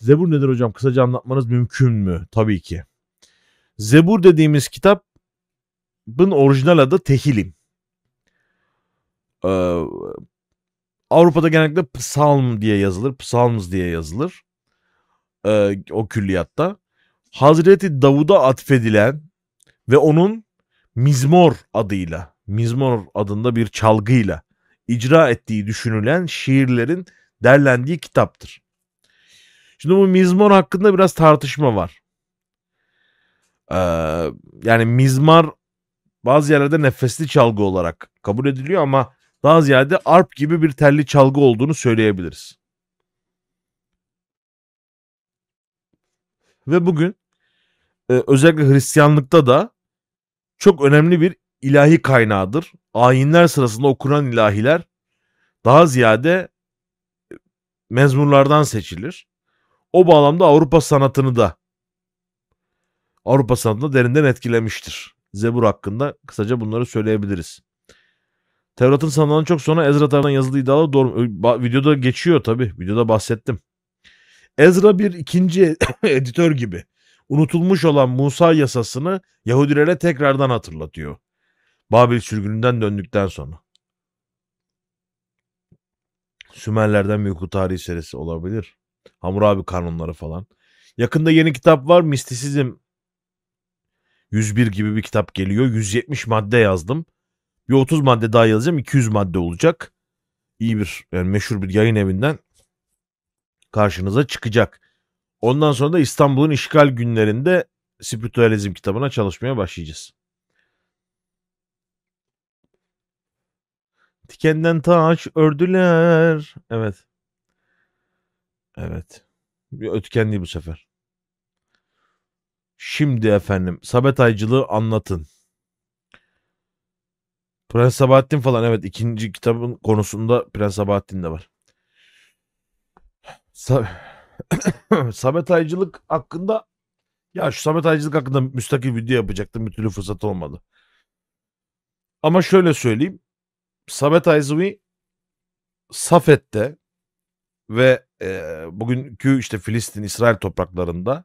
Zebur nedir hocam? Kısaca anlatmanız mümkün mü? Tabii ki. Zebur dediğimiz kitabın orijinal adı Tehilim. Ee, Avrupa'da genellikle psalm diye yazılır. Psalms diye yazılır. Ee, o külliyatta. Hazreti Davud'a atfedilen ve onun mizmor adıyla, mizmor adında bir çalgıyla icra ettiği düşünülen şiirlerin derlendiği kitaptır. Şimdi bu mizmor hakkında biraz tartışma var. Ee, yani mizmar bazı yerlerde nefesli çalgı olarak kabul ediliyor ama daha ziyade arp gibi bir telli çalgı olduğunu söyleyebiliriz. Ve bugün e, özellikle Hristiyanlıkta da çok önemli bir ilahi kaynağıdır. Ayinler sırasında okunan ilahiler daha ziyade mezmurlardan seçilir o bağlamda Avrupa sanatını da Avrupa sanatını derinden etkilemiştir. Zebur hakkında kısaca bunları söyleyebiliriz. Tevrat'ın sanatından çok sonra Ezra tarafından yazıldığı iddialı doğru. Videoda geçiyor tabi. Videoda bahsettim. Ezra bir ikinci editör gibi unutulmuş olan Musa yasasını Yahudilere tekrardan hatırlatıyor. Babil sürgününden döndükten sonra. Sümerlerden büyük tarihi serisi olabilir. Hammurabi kanunları falan. Yakında yeni kitap var. Mistisizm 101 gibi bir kitap geliyor. 170 madde yazdım. Bir 30 madde daha yazacağım. 200 madde olacak. İyi bir yani meşhur bir yayın evinden karşınıza çıkacak. Ondan sonra da İstanbul'un işgal günlerinde spiritüalizm kitabına çalışmaya başlayacağız. Tikenden taş ördüler. Evet. Evet. Bir ötkenliği bu sefer. Şimdi efendim Sabet Aycılığı anlatın. Prens Sabahattin falan evet ikinci kitabın konusunda Prens Sabahattin de var. Sa Sabet Aycılık hakkında ya şu Sabet Aycılık hakkında müstakil video yapacaktım bir türlü fırsat olmadı. Ama şöyle söyleyeyim. Sabet Ayzıvi Safet'te ve e, bugünkü işte Filistin, İsrail topraklarında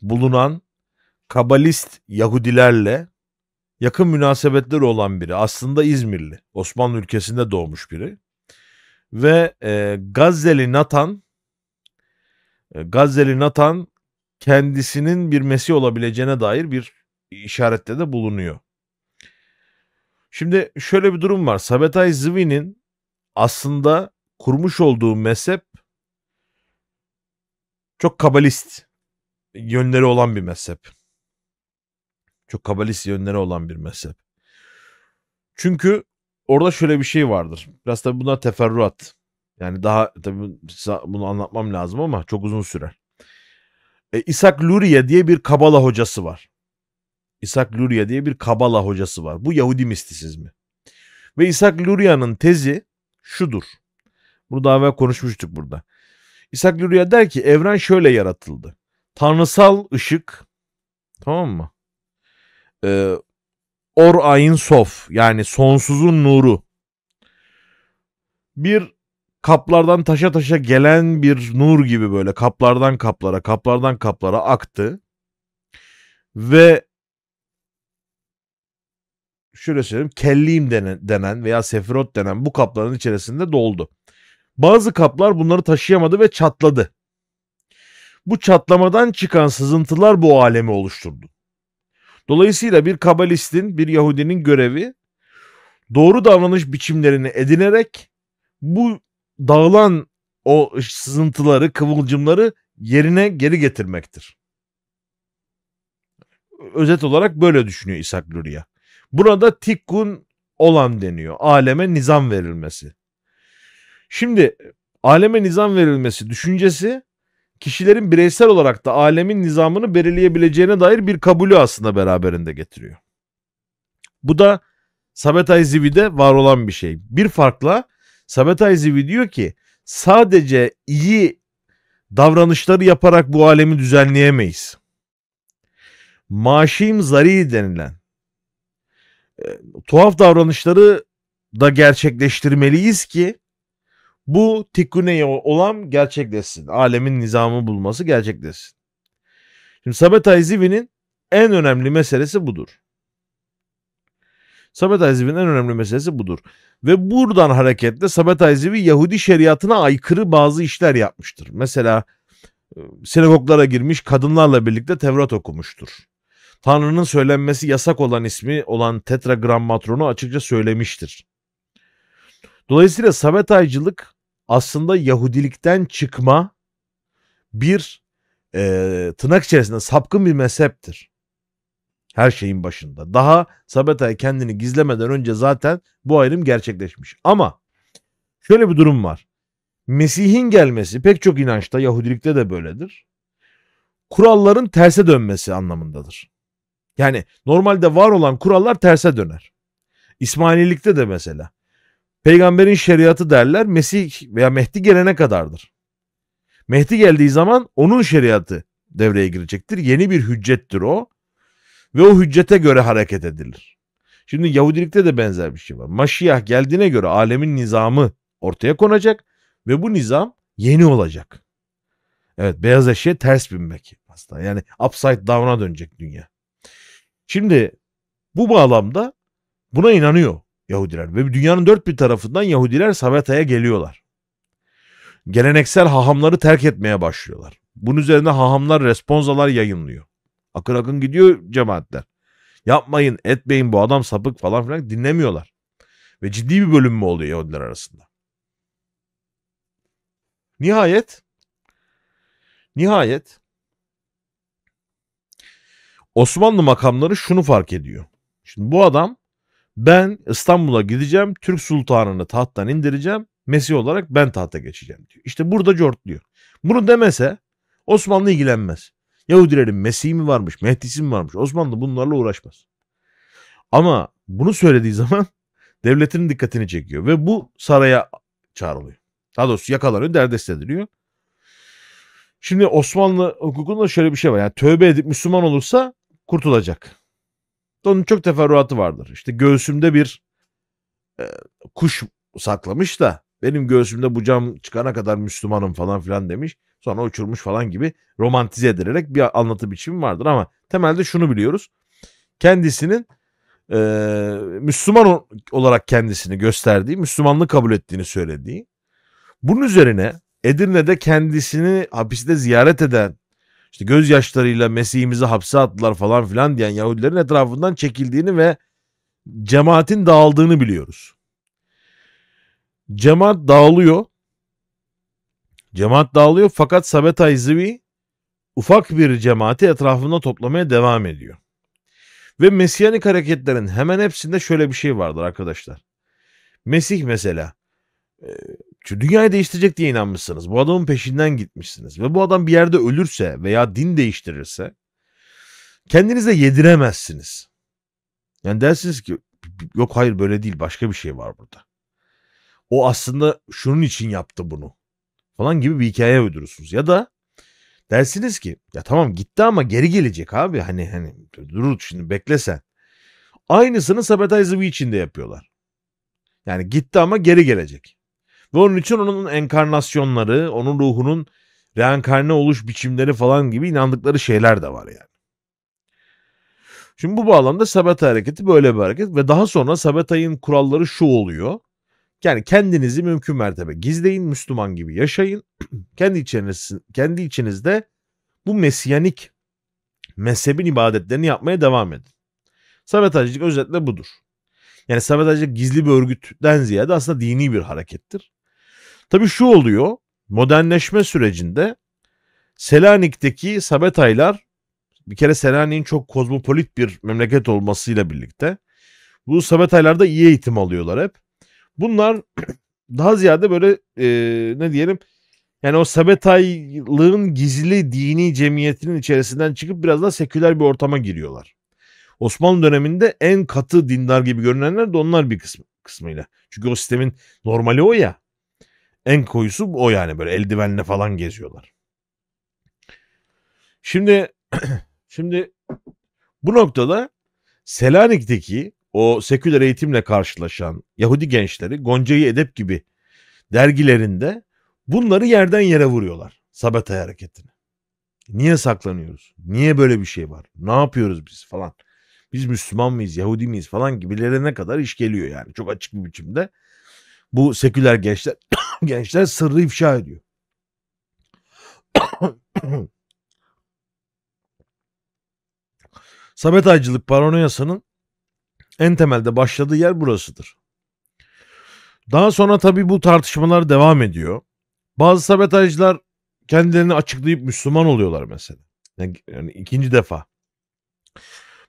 bulunan kabalist Yahudilerle yakın münasebetleri olan biri. Aslında İzmirli. Osmanlı ülkesinde doğmuş biri. Ve e, Gazzeli Nathan e, Gazzeli Nathan kendisinin bir Mesih olabileceğine dair bir işarette de bulunuyor. Şimdi şöyle bir durum var. Sabetay Zvi'nin aslında kurmuş olduğu mezhep çok kabalist yönleri olan bir mezhep. Çok kabalist yönleri olan bir mezhep. Çünkü orada şöyle bir şey vardır. Biraz tabii bunlar teferruat. Yani daha tabii bunu anlatmam lazım ama çok uzun sürer. E, İshak Luria diye bir Kabala hocası var. İshak Luria diye bir Kabala hocası var. Bu Yahudi mistisizmi. Ve İshak Luria'nın tezi şudur. Bunu daha evvel konuşmuştuk burada. İshak Luria der ki evren şöyle yaratıldı. Tanrısal ışık tamam mı? Ee, or ayin sof yani sonsuzun nuru. Bir kaplardan taşa taşa gelen bir nur gibi böyle kaplardan kaplara kaplardan kaplara aktı. Ve şöyle söyleyeyim kellim denen, denen veya sefirot denen bu kapların içerisinde doldu. Bazı kaplar bunları taşıyamadı ve çatladı. Bu çatlamadan çıkan sızıntılar bu alemi oluşturdu. Dolayısıyla bir kabalistin, bir Yahudinin görevi doğru davranış biçimlerini edinerek bu dağılan o sızıntıları, kıvılcımları yerine geri getirmektir. Özet olarak böyle düşünüyor İshak Luria. Burada tikkun olan deniyor. Aleme nizam verilmesi. Şimdi aleme nizam verilmesi düşüncesi kişilerin bireysel olarak da alemin nizamını belirleyebileceğine dair bir kabulü aslında beraberinde getiriyor. Bu da Sabetay Zivi'de var olan bir şey. Bir farkla Sabetay Zivi diyor ki sadece iyi davranışları yaparak bu alemi düzenleyemeyiz. Maşim zari denilen e, tuhaf davranışları da gerçekleştirmeliyiz ki bu tikkuneye olan gerçekleşsin. Alemin nizamı bulması gerçekleşsin. Şimdi Sabet Ayzivi'nin en önemli meselesi budur. Sabet Ayzivi'nin en önemli meselesi budur. Ve buradan hareketle Sabet Ayzivi Yahudi şeriatına aykırı bazı işler yapmıştır. Mesela e, sinagoglara girmiş kadınlarla birlikte Tevrat okumuştur. Tanrı'nın söylenmesi yasak olan ismi olan tetragrammatronu açıkça söylemiştir. Dolayısıyla Sabetaycılık aslında Yahudilikten çıkma bir e, tırnak içerisinde sapkın bir mezheptir. Her şeyin başında. Daha Sabbata'ya kendini gizlemeden önce zaten bu ayrım gerçekleşmiş. Ama şöyle bir durum var. Mesih'in gelmesi pek çok inançta Yahudilikte de böyledir. Kuralların terse dönmesi anlamındadır. Yani normalde var olan kurallar terse döner. İsmaililikte de mesela peygamberin şeriatı derler Mesih veya Mehdi gelene kadardır. Mehdi geldiği zaman onun şeriatı devreye girecektir. Yeni bir hüccettir o ve o hüccete göre hareket edilir. Şimdi Yahudilikte de benzer bir şey var. Maşiyah geldiğine göre alemin nizamı ortaya konacak ve bu nizam yeni olacak. Evet beyaz eşeğe ters binmek aslında. Yani upside down'a dönecek dünya. Şimdi bu bağlamda buna inanıyor Yahudiler ve dünyanın dört bir tarafından Yahudiler Sabeta'ya geliyorlar. Geleneksel hahamları terk etmeye başlıyorlar. Bunun üzerine hahamlar responsalar yayınlıyor. Akın akın gidiyor cemaatler. Yapmayın etmeyin bu adam sapık falan filan dinlemiyorlar. Ve ciddi bir bölünme oluyor Yahudiler arasında. Nihayet Nihayet Osmanlı makamları şunu fark ediyor. Şimdi bu adam ben İstanbul'a gideceğim Türk sultanını tahttan indireceğim Mesih olarak ben tahta geçeceğim diyor. İşte burada cortluyor. Bunu demese Osmanlı ilgilenmez. Yahudilerin Mesih mi varmış, Mehdi'si mi varmış? Osmanlı bunlarla uğraşmaz. Ama bunu söylediği zaman devletin dikkatini çekiyor ve bu saraya çağrılıyor. Daha doğrusu yakalanıyor, derdest ediliyor. Şimdi Osmanlı hukukunda şöyle bir şey var. Yani tövbe edip Müslüman olursa kurtulacak. Onun çok teferruatı vardır. İşte göğsümde bir e, kuş saklamış da benim göğsümde bu cam çıkana kadar Müslümanım falan filan demiş. Sonra uçurmuş falan gibi romantize edilerek bir anlatı biçimi vardır ama temelde şunu biliyoruz. Kendisinin e, Müslüman olarak kendisini gösterdiği, Müslümanlığı kabul ettiğini söylediği. Bunun üzerine Edirne'de kendisini hapiste ziyaret eden işte gözyaşlarıyla Mesih'imizi hapse attılar falan filan diyen Yahudilerin etrafından çekildiğini ve cemaatin dağıldığını biliyoruz. Cemaat dağılıyor. Cemaat dağılıyor fakat Sabetay Zvi ufak bir cemaati etrafında toplamaya devam ediyor. Ve Mesiyanik hareketlerin hemen hepsinde şöyle bir şey vardır arkadaşlar. Mesih mesela e, şu dünyayı değiştirecek diye inanmışsınız. Bu adamın peşinden gitmişsiniz. Ve bu adam bir yerde ölürse veya din değiştirirse kendinize yediremezsiniz. Yani dersiniz ki yok hayır böyle değil başka bir şey var burada. O aslında şunun için yaptı bunu falan gibi bir hikaye uydurursunuz. Ya da dersiniz ki ya tamam gitti ama geri gelecek abi hani hani dur şimdi bekle sen. Aynısını Sabotage için de yapıyorlar. Yani gitti ama geri gelecek. Ve onun için onun enkarnasyonları, onun ruhunun reenkarne oluş biçimleri falan gibi inandıkları şeyler de var yani. Şimdi bu bağlamda Sabata hareketi böyle bir hareket ve daha sonra Sabata'nın kuralları şu oluyor. Yani kendinizi mümkün mertebe gizleyin, Müslüman gibi yaşayın. kendi içiniz, kendi içinizde bu mesiyanik mezhebin ibadetlerini yapmaya devam edin. Sabatacılık özetle budur. Yani sabatacılık gizli bir örgütten ziyade aslında dini bir harekettir. Tabii şu oluyor modernleşme sürecinde Selanik'teki Sabetaylar bir kere Selanik'in çok kozmopolit bir memleket olmasıyla birlikte bu Sabetaylar'da iyi eğitim alıyorlar hep. Bunlar daha ziyade böyle e, ne diyelim yani o Sabetaylığın gizli dini cemiyetinin içerisinden çıkıp biraz daha seküler bir ortama giriyorlar. Osmanlı döneminde en katı dindar gibi görünenler de onlar bir kısmı, kısmıyla. Çünkü o sistemin normali o ya. En koyusu o yani böyle eldivenle falan geziyorlar. Şimdi şimdi bu noktada Selanik'teki o seküler eğitimle karşılaşan Yahudi gençleri Gonca'yı Edep gibi dergilerinde bunları yerden yere vuruyorlar. Sabatay hareketini. Niye saklanıyoruz? Niye böyle bir şey var? Ne yapıyoruz biz falan? Biz Müslüman mıyız, Yahudi miyiz falan gibilerine kadar iş geliyor yani. Çok açık bir biçimde bu seküler gençler gençler sırrı ifşa ediyor. Sabet Aycılık paranoyasının en temelde başladığı yer burasıdır. Daha sonra tabi bu tartışmalar devam ediyor. Bazı sabotajcılar kendilerini açıklayıp Müslüman oluyorlar mesela. Yani, yani ikinci defa.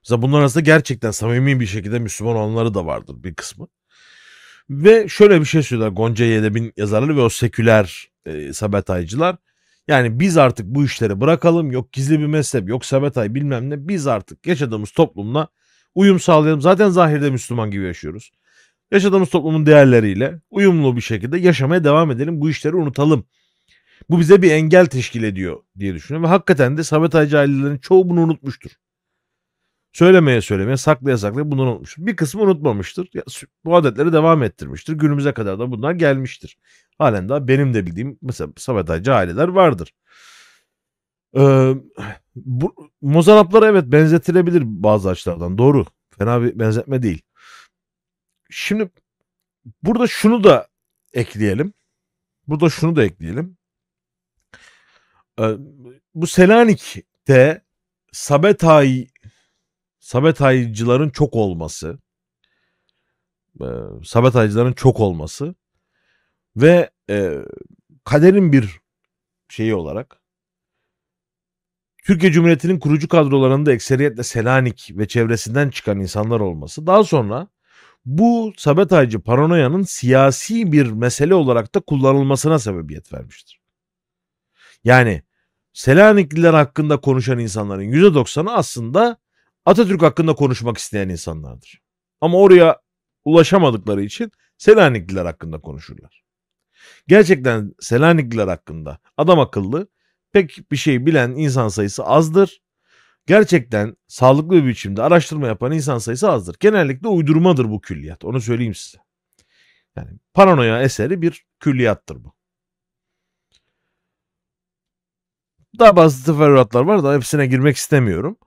Mesela bunlar arasında gerçekten samimi bir şekilde Müslüman olanları da vardır bir kısmı. Ve şöyle bir şey söylüyorlar Gonca Yedeb'in yazarları ve o seküler e, Sabetaycılar. Yani biz artık bu işleri bırakalım. Yok gizli bir mezhep, yok Sabetay bilmem ne. Biz artık yaşadığımız toplumla uyum sağlayalım. Zaten zahirde Müslüman gibi yaşıyoruz. Yaşadığımız toplumun değerleriyle uyumlu bir şekilde yaşamaya devam edelim. Bu işleri unutalım. Bu bize bir engel teşkil ediyor diye düşünüyorum. Ve hakikaten de Sabetaycı ailelerin çoğu bunu unutmuştur. Söylemeye söylemeye saklaya saklaya bunları unutmuştur. Bir kısmı unutmamıştır. bu adetleri devam ettirmiştir. Günümüze kadar da bunlar gelmiştir. Halen daha benim de bildiğim mesela Sabataycı aileler vardır. Ee, bu, muzaraplara evet benzetilebilir bazı açılardan doğru. Fena bir benzetme değil. Şimdi burada şunu da ekleyelim. Burada şunu da ekleyelim. Ee, bu Selanik'te Sabetay Sabetaycıların çok olması, e, Sabetaycıların çok olması ve e, kaderin bir şeyi olarak Türkiye Cumhuriyeti'nin kurucu kadrolarında ekseriyetle Selanik ve çevresinden çıkan insanlar olması. Daha sonra bu Sabetaycı paranoyanın siyasi bir mesele olarak da kullanılmasına sebebiyet vermiştir. Yani Selanikliler hakkında konuşan insanların %90'ı aslında Atatürk hakkında konuşmak isteyen insanlardır. Ama oraya ulaşamadıkları için Selanikliler hakkında konuşurlar. Gerçekten Selanikliler hakkında adam akıllı pek bir şey bilen insan sayısı azdır. Gerçekten sağlıklı bir biçimde araştırma yapan insan sayısı azdır. Genellikle uydurmadır bu külliyat. Onu söyleyeyim size. Yani paranoya eseri bir külliyattır bu. Daha bazı teferruatlar var da hepsine girmek istemiyorum.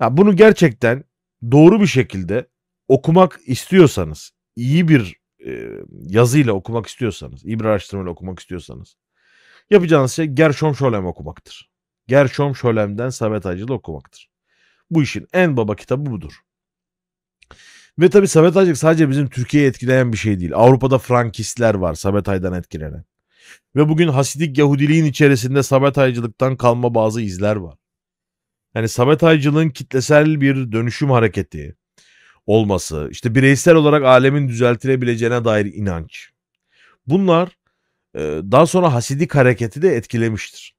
Ya bunu gerçekten doğru bir şekilde okumak istiyorsanız, iyi bir e, yazıyla okumak istiyorsanız, iyi bir araştırmayla okumak istiyorsanız yapacağınız şey Gershom Scholem okumaktır. Gershom Scholem'den Sabet acılı okumaktır. Bu işin en baba kitabı budur. Ve tabii Sabet Aycık sadece bizim Türkiye'yi etkileyen bir şey değil. Avrupa'da Frankistler var Sabet Ay'dan etkilenen. Ve bugün Hasidik Yahudiliğin içerisinde Sabet Aycılıktan kalma bazı izler var. Yani Samet Aycıl'ın kitlesel bir dönüşüm hareketi olması, işte bireysel olarak alemin düzeltilebileceğine dair inanç. Bunlar e, daha sonra Hasidik hareketi de etkilemiştir.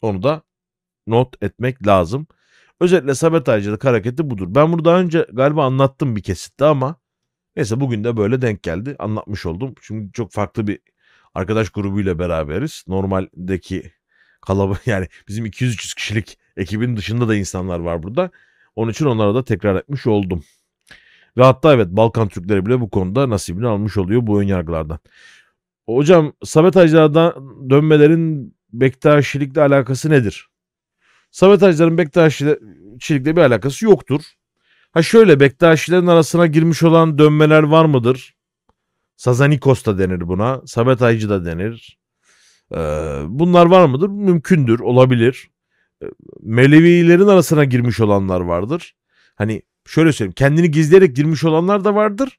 Onu da not etmek lazım. Özetle Samet Aycılık hareketi budur. Ben bunu daha önce galiba anlattım bir kesitte ama neyse bugün de böyle denk geldi. Anlatmış oldum. Şimdi çok farklı bir arkadaş grubuyla beraberiz. Normaldeki kalabalık yani bizim 200-300 kişilik Ekibin dışında da insanlar var burada. Onun için onlara da tekrar etmiş oldum. Ve hatta evet Balkan Türkleri bile bu konuda nasibini almış oluyor bu önyargılardan. Hocam sabotajlardan dönmelerin Bektaşilikle alakası nedir? Sabotajların Bektaşilikle bir alakası yoktur. Ha şöyle Bektaşilerin arasına girmiş olan dönmeler var mıdır? Sazanikos da denir buna. Sabotajcı da denir. Ee, bunlar var mıdır? Mümkündür, olabilir. E, Mevlevilerin arasına girmiş olanlar vardır. Hani şöyle söyleyeyim kendini gizleyerek girmiş olanlar da vardır.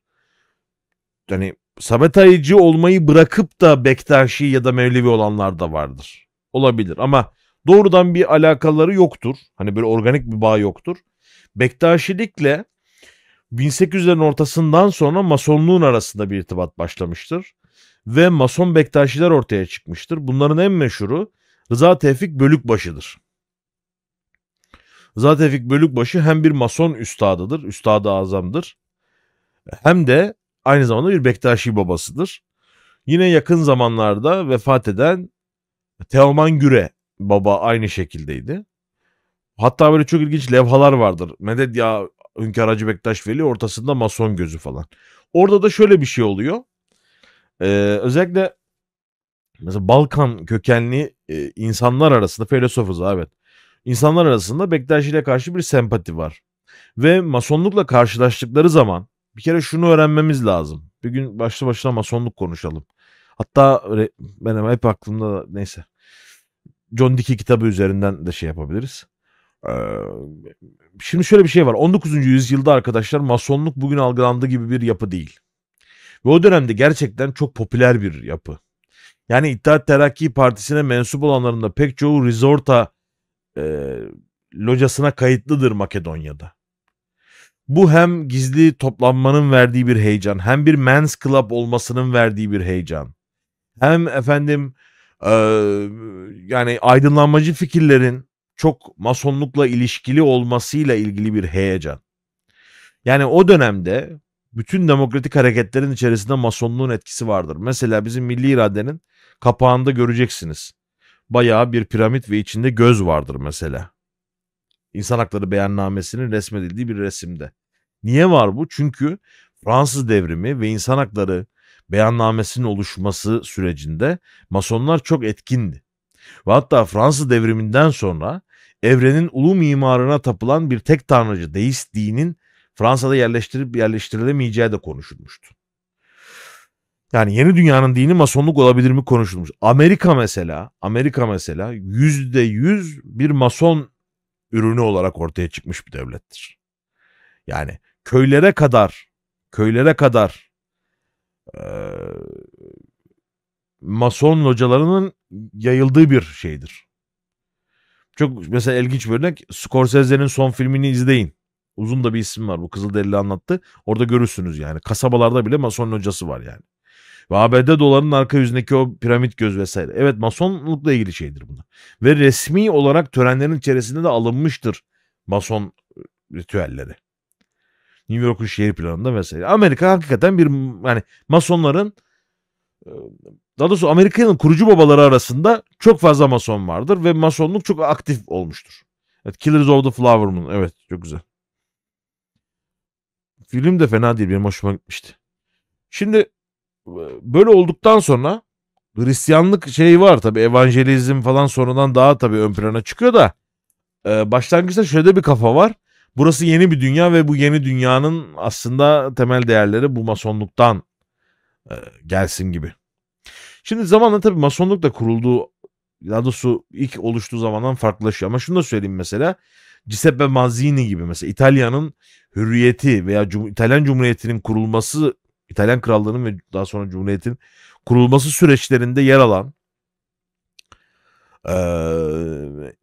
Hani Sabetaycı olmayı bırakıp da Bektaşi ya da Mevlevi olanlar da vardır. Olabilir ama doğrudan bir alakaları yoktur. Hani böyle organik bir bağ yoktur. Bektaşilikle 1800'lerin ortasından sonra Masonluğun arasında bir irtibat başlamıştır. Ve Mason Bektaşiler ortaya çıkmıştır. Bunların en meşhuru Rıza Tevfik Bölükbaşı'dır. Zatefik Bölükbaşı hem bir mason üstadıdır, üstadı azamdır. Hem de aynı zamanda bir Bektaşi babasıdır. Yine yakın zamanlarda vefat eden Teoman Güre baba aynı şekildeydi. Hatta böyle çok ilginç levhalar vardır. Medet ya Hünkar Hacı Bektaş Veli ortasında mason gözü falan. Orada da şöyle bir şey oluyor. Ee, özellikle mesela Balkan kökenli e, insanlar arasında filozofuz, evet insanlar arasında ile karşı bir sempati var. Ve masonlukla karşılaştıkları zaman bir kere şunu öğrenmemiz lazım. Bir gün başlı başına masonluk konuşalım. Hatta benim hep aklımda da, neyse. John Dickie kitabı üzerinden de şey yapabiliriz. Ee, şimdi şöyle bir şey var. 19. yüzyılda arkadaşlar masonluk bugün algılandığı gibi bir yapı değil. Ve o dönemde gerçekten çok popüler bir yapı. Yani İttihat Terakki Partisi'ne mensup olanların da pek çoğu resorta e, locasına kayıtlıdır Makedonya'da. Bu hem gizli toplanmanın verdiği bir heyecan, hem bir men's club olmasının verdiği bir heyecan. Hem efendim e, yani aydınlanmacı fikirlerin çok masonlukla ilişkili olmasıyla ilgili bir heyecan. Yani o dönemde bütün demokratik hareketlerin içerisinde masonluğun etkisi vardır. Mesela bizim milli iradenin kapağında göreceksiniz bayağı bir piramit ve içinde göz vardır mesela. İnsan Hakları Beyannamesi'nin resmedildiği bir resimde. Niye var bu? Çünkü Fransız devrimi ve insan hakları beyannamesinin oluşması sürecinde masonlar çok etkindi. Ve hatta Fransız devriminden sonra evrenin ulu mimarına tapılan bir tek tanrıcı deist dinin Fransa'da yerleştirip yerleştirilemeyeceği de konuşulmuştu. Yani yeni dünyanın dini masonluk olabilir mi konuşulmuş. Amerika mesela, Amerika mesela yüzde yüz bir mason ürünü olarak ortaya çıkmış bir devlettir. Yani köylere kadar, köylere kadar e, mason hocalarının yayıldığı bir şeydir. Çok mesela ilginç bir örnek. Scorsese'nin son filmini izleyin. Uzun da bir isim var. Bu Kızılderili anlattı. Orada görürsünüz yani. Kasabalarda bile mason hocası var yani. Ve ABD dolarının arka yüzündeki o piramit göz vesaire. Evet masonlukla ilgili şeydir bunlar. Ve resmi olarak törenlerin içerisinde de alınmıştır mason ritüelleri. New York'un şehir planında vesaire. Amerika hakikaten bir yani masonların e, daha doğrusu Amerika'nın kurucu babaları arasında çok fazla mason vardır ve masonluk çok aktif olmuştur. Evet, Killers of the Flower Moon. Evet çok güzel. Film de fena değil benim hoşuma gitmişti. Şimdi böyle olduktan sonra Hristiyanlık şeyi var tabi evangelizm falan sonradan daha tabi ön plana çıkıyor da e, başlangıçta şöyle bir kafa var. Burası yeni bir dünya ve bu yeni dünyanın aslında temel değerleri bu masonluktan e, gelsin gibi. Şimdi zamanla tabi masonluk da kurulduğu daha doğrusu ilk oluştuğu zamandan farklılaşıyor. Ama şunu da söyleyeyim mesela Giuseppe Mazzini gibi mesela İtalya'nın hürriyeti veya Cum İtalyan Cumhuriyeti'nin kurulması İtalyan Krallığı'nın ve daha sonra Cumhuriyet'in kurulması süreçlerinde yer alan e,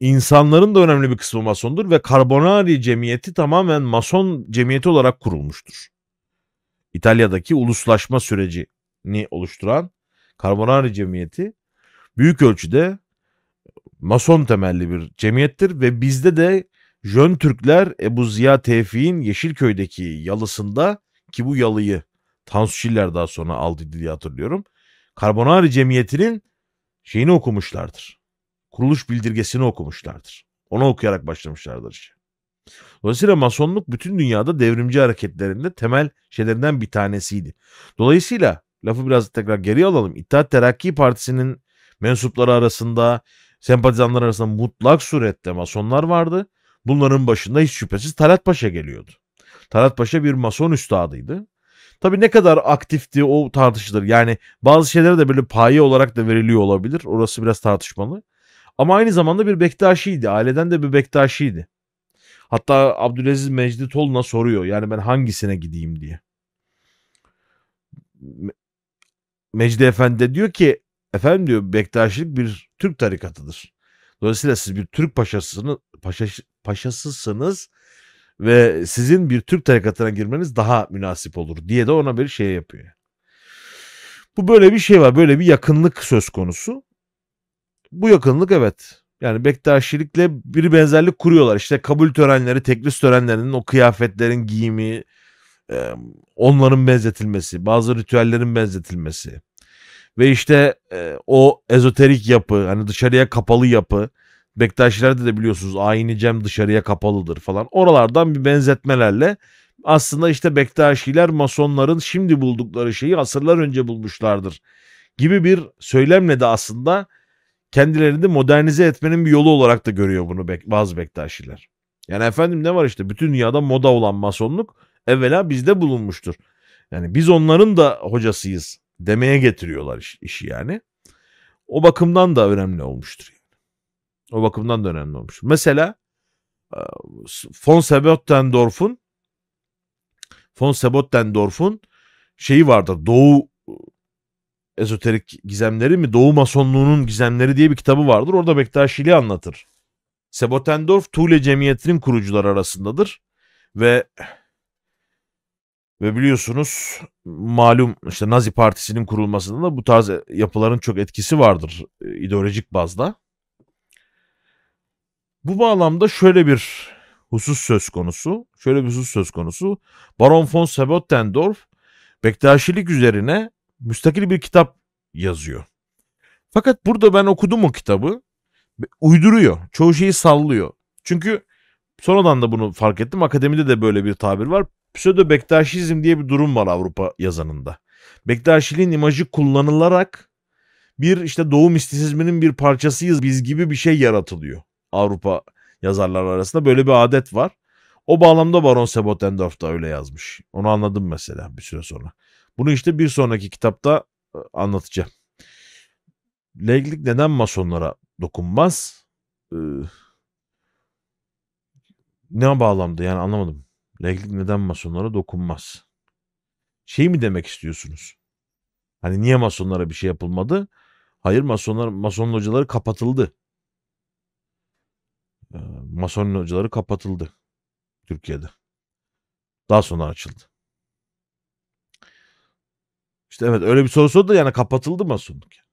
insanların da önemli bir kısmı masondur ve Carbonari cemiyeti tamamen mason cemiyeti olarak kurulmuştur. İtalya'daki uluslaşma sürecini oluşturan Carbonari cemiyeti büyük ölçüde mason temelli bir cemiyettir ve bizde de Jön Türkler Ebu Ziya Tevfik'in Yeşilköy'deki yalısında ki bu yalıyı Tansu Şiller daha sonra aldı diye hatırlıyorum. Carbonari Cemiyeti'nin şeyini okumuşlardır. Kuruluş bildirgesini okumuşlardır. Onu okuyarak başlamışlardır işe. Dolayısıyla masonluk bütün dünyada devrimci hareketlerinde temel şeylerinden bir tanesiydi. Dolayısıyla lafı biraz tekrar geri alalım. İttihat Terakki Partisi'nin mensupları arasında, sempatizanlar arasında mutlak surette masonlar vardı. Bunların başında hiç şüphesiz Talat Paşa geliyordu. Talat Paşa bir mason üstadıydı. Tabii ne kadar aktifti o tartışılır. Yani bazı şeylere de böyle paye olarak da veriliyor olabilir. Orası biraz tartışmalı. Ama aynı zamanda bir Bektaşi'ydi. Aileden de bir Bektaşi'ydi. Hatta Abdülaziz Mecditoğlu'na soruyor. Yani ben hangisine gideyim diye. Mecdi Efendi de diyor ki efendim diyor Bektaşilik bir Türk tarikatıdır. Dolayısıyla siz bir Türk paşasını, paşa, paşasısınız ve sizin bir Türk tarikatına girmeniz daha münasip olur diye de ona bir şey yapıyor. Bu böyle bir şey var. Böyle bir yakınlık söz konusu. Bu yakınlık evet. Yani Bektaşilikle bir benzerlik kuruyorlar. İşte kabul törenleri, teklis törenlerinin o kıyafetlerin giyimi, onların benzetilmesi, bazı ritüellerin benzetilmesi ve işte e, o ezoterik yapı, hani dışarıya kapalı yapı, Bektaşilerde de biliyorsunuz ayini cem dışarıya kapalıdır falan. Oralardan bir benzetmelerle aslında işte Bektaşiler masonların şimdi buldukları şeyi asırlar önce bulmuşlardır gibi bir söylemle de aslında kendilerini de modernize etmenin bir yolu olarak da görüyor bunu bazı Bektaşiler. Yani efendim ne var işte bütün dünyada moda olan masonluk evvela bizde bulunmuştur. Yani biz onların da hocasıyız demeye getiriyorlar işi yani. O bakımdan da önemli olmuştur. O bakımdan da önemli olmuş. Mesela e, von Sebottendorf'un von Sebottendorf'un şeyi vardır. Doğu e, ezoterik gizemleri mi? Doğu masonluğunun gizemleri diye bir kitabı vardır. Orada Bektaşili anlatır. Sebottendorf, Tule Cemiyeti'nin kurucular arasındadır. Ve ve biliyorsunuz malum işte Nazi Partisi'nin kurulmasında da bu tarz e, yapıların çok etkisi vardır ideolojik bazda. Bu bağlamda şöyle bir husus söz konusu. Şöyle bir husus söz konusu. Baron von Sebottendorf Bektaşilik üzerine müstakil bir kitap yazıyor. Fakat burada ben okudum o kitabı. Uyduruyor. Çoğu şeyi sallıyor. Çünkü sonradan da bunu fark ettim. Akademide de böyle bir tabir var. Pseudo Bektaşizm diye bir durum var Avrupa yazanında. Bektaşiliğin imajı kullanılarak bir işte doğu mistisizminin bir parçasıyız biz gibi bir şey yaratılıyor. Avrupa yazarlar arasında böyle bir adet var. O bağlamda Baron Sebotendorf da öyle yazmış. Onu anladım mesela bir süre sonra. Bunu işte bir sonraki kitapta e, anlatacağım. Leglik neden masonlara dokunmaz? Ee, ne bağlamda yani anlamadım. Leglik neden masonlara dokunmaz? Şey mi demek istiyorsunuz? Hani niye masonlara bir şey yapılmadı? Hayır masonlar, mason hocaları kapatıldı e, ee, mason hocaları kapatıldı Türkiye'de. Daha sonra açıldı. İşte evet öyle bir soru sordu da yani kapatıldı masonluk.